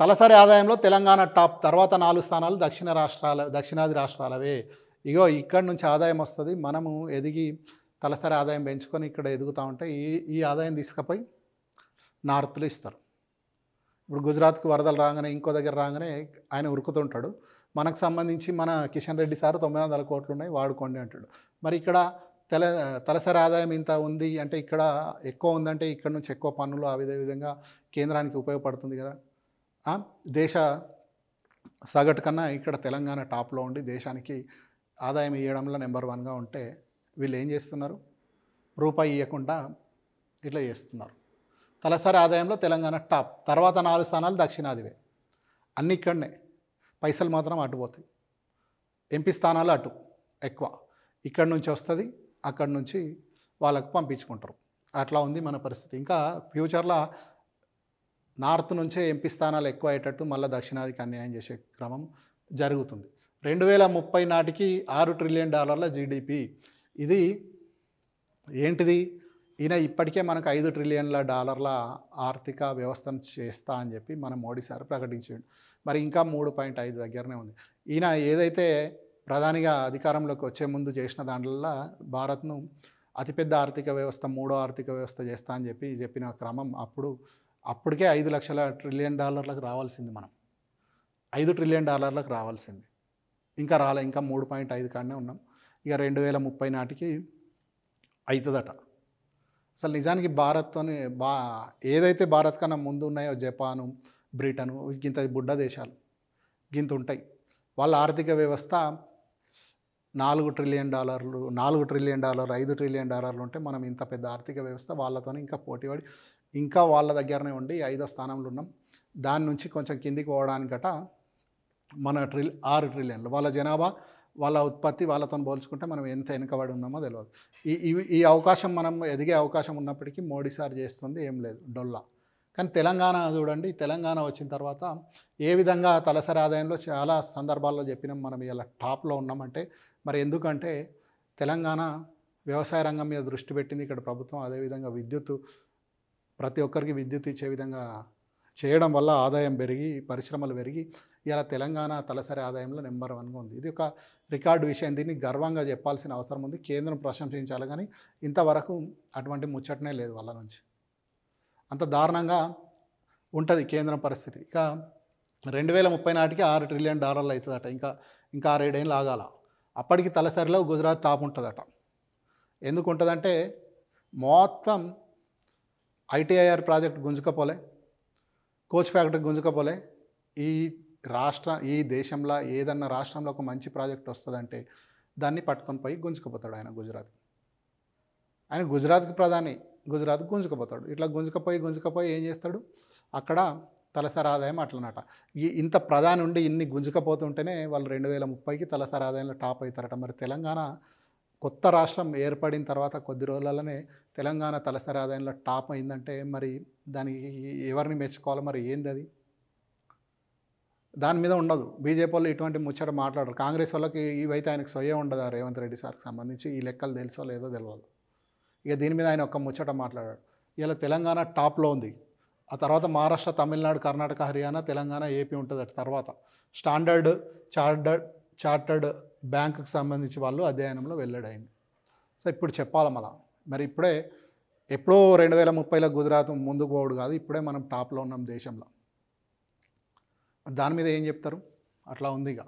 తలసరి ఆదాయంలో తెలంగాణ టాప్ తర్వాత నాలుగు స్థానాలు దక్షిణ రాష్ట్రాల దక్షిణాది రాష్ట్రాలవే ఇగో ఇక్కడి నుంచి ఆదాయం వస్తుంది మనము ఎదిగి తలసరి ఆదాయం పెంచుకొని ఇక్కడ ఎదుగుతూ ఉంటే ఈ ఈ ఆదాయం తీసుకుపోయి నార్త్లో ఇస్తారు ఇప్పుడు గుజరాత్కు వరదలు రాగానే ఇంకో దగ్గర రాగానే ఆయన ఉరుకుతుంటాడు మనకు సంబంధించి మన కిషన్ రెడ్డి సార్ తొమ్మిది వందల కోట్లు ఉన్నాయి వాడుకోండి అంటాడు మరి ఇక్కడ తెల తలసరి ఆదాయం ఇంత ఉంది అంటే ఇక్కడ ఎక్కువ ఉందంటే ఇక్కడ నుంచి ఎక్కువ పన్నులు ఆ విధంగా కేంద్రానికి ఉపయోగపడుతుంది కదా దేశ సగటు కన్నా ఇక్కడ తెలంగాణ టాప్లో ఉండి దేశానికి ఆదాయం ఇవ్వడంలో నెంబర్ వన్గా ఉంటే వీళ్ళు ఏం చేస్తున్నారు రూపాయి ఇవ్వకుండా ఇట్లా చేస్తున్నారు తలసరి ఆదాయంలో తెలంగాణ టాప్ తర్వాత నాలుగు స్థానాలు దక్షిణాదివే అన్ని ఇక్కడనే పైసలు మాత్రం అటుపోతాయి ఎంపీ స్థానాలు అటు ఎక్కువ ఇక్కడి నుంచి వస్తుంది అక్కడి నుంచి వాళ్ళకు పంపించుకుంటారు అట్లా ఉంది మన పరిస్థితి ఇంకా ఫ్యూచర్లో నార్త్ నుంచే ఎంపీ స్థానాలు ఎక్కువ అయ్యేటట్టు మళ్ళీ దక్షిణాదికి అన్యాయం చేసే క్రమం జరుగుతుంది రెండు వేల ముప్పై నాటికి ఆరు ట్రిలియన్ డాలర్ల జీడిపి ఇది ఏంటిది ఈయన ఇప్పటికే మనకు ఐదు ట్రిలియన్ల డాలర్ల ఆర్థిక వ్యవస్థను చేస్తా అని చెప్పి మన మోడీ సార్ ప్రకటించాడు మరి ఇంకా మూడు పాయింట్ ఐదు దగ్గరనే ఉంది ఈయన ఏదైతే ప్రధానిగా అధికారంలోకి వచ్చే ముందు చేసిన దాంట్లో భారత్ను అతిపెద్ద ఆర్థిక వ్యవస్థ మూడో ఆర్థిక వ్యవస్థ చేస్తా అని చెప్పి చెప్పిన క్రమం అప్పుడు అప్పటికే ఐదు లక్షల ట్రిలియన్ డాలర్లకు రావాల్సింది మనం ఐదు ట్రిలియన్ డాలర్లకు రావాల్సింది ఇంకా రాలే ఇంకా మూడు పాయింట్ ఐదు కాడనే ఉన్నాం ఇక రెండు వేల ముప్పై నాటికి అవుతుందట అసలు నిజానికి భారత్తోని బా ఏదైతే భారత్ కన్నా ముందు ఉన్నాయో జపాను బ్రిటను గింత బుడ్డ దేశాలు గింత ఉంటాయి వాళ్ళ ఆర్థిక వ్యవస్థ నాలుగు ట్రిలియన్ డాలర్లు నాలుగు ట్రిలియన్ డాలర్లు ఐదు ట్రిలియన్ డాలర్లు ఉంటే మనం ఇంత పెద్ద ఆర్థిక వ్యవస్థ వాళ్ళతోనే ఇంకా పోటీపడి ఇంకా వాళ్ళ దగ్గరనే ఉండి ఐదో స్థానంలో ఉన్నాం దాని నుంచి కొంచెం కిందికి పోవడానికి గట మన ట్రిల్ ఆరు ట్రిలియన్లు వాళ్ళ జనాభా వాళ్ళ ఉత్పత్తి వాళ్ళతో పోల్చుకుంటే మనం ఎంత వెనుకబడి ఉన్నామో తెలియదు ఈ ఈ అవకాశం మనం ఎదిగే అవకాశం ఉన్నప్పటికీ మోడీ సార్ చేస్తుంది ఏం లేదు డొల్లా కానీ తెలంగాణ చూడండి తెలంగాణ వచ్చిన తర్వాత ఏ విధంగా తలసరి ఆదాయంలో చాలా సందర్భాల్లో చెప్పినాం మనం ఇలా టాప్లో ఉన్నామంటే మరి ఎందుకంటే తెలంగాణ వ్యవసాయ రంగం మీద దృష్టి పెట్టింది ఇక్కడ ప్రభుత్వం అదేవిధంగా విద్యుత్ ప్రతి ఒక్కరికి విద్యుత్ ఇచ్చే విధంగా చేయడం వల్ల ఆదాయం పెరిగి పరిశ్రమలు పెరిగి ఇలా తెలంగాణ తలసరి ఆదాయంలో నెంబర్ వన్గా ఉంది ఇది ఒక రికార్డు విషయం దీన్ని గర్వంగా చెప్పాల్సిన అవసరం ఉంది కేంద్రం ప్రశంసించాలి కానీ ఇంతవరకు అటువంటి ముచ్చటనే లేదు వాళ్ళ నుంచి అంత దారుణంగా ఉంటుంది కేంద్రం పరిస్థితి ఇక రెండు వేల ముప్పై నాటికి ఆరు ట్రిలియన్ డాలర్లు అవుతుందట ఇంకా ఇంకా ఆరేడేళ్ళు ఆగాల అప్పటికి తలసరిలో గుజరాత్ టాప్ ఉంటుందట ఎందుకు ఉంటుందంటే మొత్తం ఐటీఐఆర్ ప్రాజెక్ట్ గుంజుకపోలే కోచ్ ఫ్యాక్టరీ గుంజుకపోలే ఈ రాష్ట్ర ఈ దేశంలో ఏదన్నా రాష్ట్రంలో ఒక మంచి ప్రాజెక్ట్ వస్తుందంటే దాన్ని పట్టుకొని పోయి గుంజుకుపోతాడు ఆయన గుజరాత్ ఆయన గుజరాత్కి ప్రధాని గుజరాత్ గుంజుకుపోతాడు ఇట్లా గుంజుకపోయి గుంజుకపోయి ఏం చేస్తాడు అక్కడ తలసరి ఆదాయం అట్లనట ఇంత ప్రధాని ఉండి ఇన్ని గుంజుకపోతుంటేనే వాళ్ళు రెండు వేల ముప్పైకి తలసరి ఆదాయంలో టాప్ అవుతారట మరి తెలంగాణ కొత్త రాష్ట్రం ఏర్పడిన తర్వాత కొద్ది రోజులలోనే తెలంగాణ తలసరి ఆదాయంలో టాప్ అయిందంటే మరి దానికి ఎవరిని మెచ్చుకోవాలి మరి ఏంది అది దాని మీద ఉండదు బీజేపీ వాళ్ళు ఇటువంటి ముచ్చట మాట్లాడరు కాంగ్రెస్ వాళ్ళకి ఇవైతే ఆయనకు సొయ్య ఉండదు రేవంత్ రెడ్డి సార్కి సంబంధించి ఈ లెక్కలు తెలుసో లేదో తెలియదు ఇక దీని మీద ఆయన ఒక్క ముచ్చట మాట్లాడాడు ఇలా తెలంగాణ టాప్లో ఉంది ఆ తర్వాత మహారాష్ట్ర తమిళనాడు కర్ణాటక హర్యానా తెలంగాణ ఏపీ ఉంటుంది తర్వాత స్టాండర్డ్ చార్టర్డ్ చార్టర్డ్ బ్యాంకుకు సంబంధించి వాళ్ళు అధ్యయనంలో వెల్లడైంది సో ఇప్పుడు చెప్పాలి మళ్ళా మరి ఇప్పుడే ఎప్పుడో రెండు వేల ముప్పైలో గుజరాత్ ముందుకు పోవడు కాదు ఇప్పుడే మనం టాప్లో ఉన్నాం దేశంలో దాని మీద ఏం చెప్తారు అట్లా ఉంది ఇక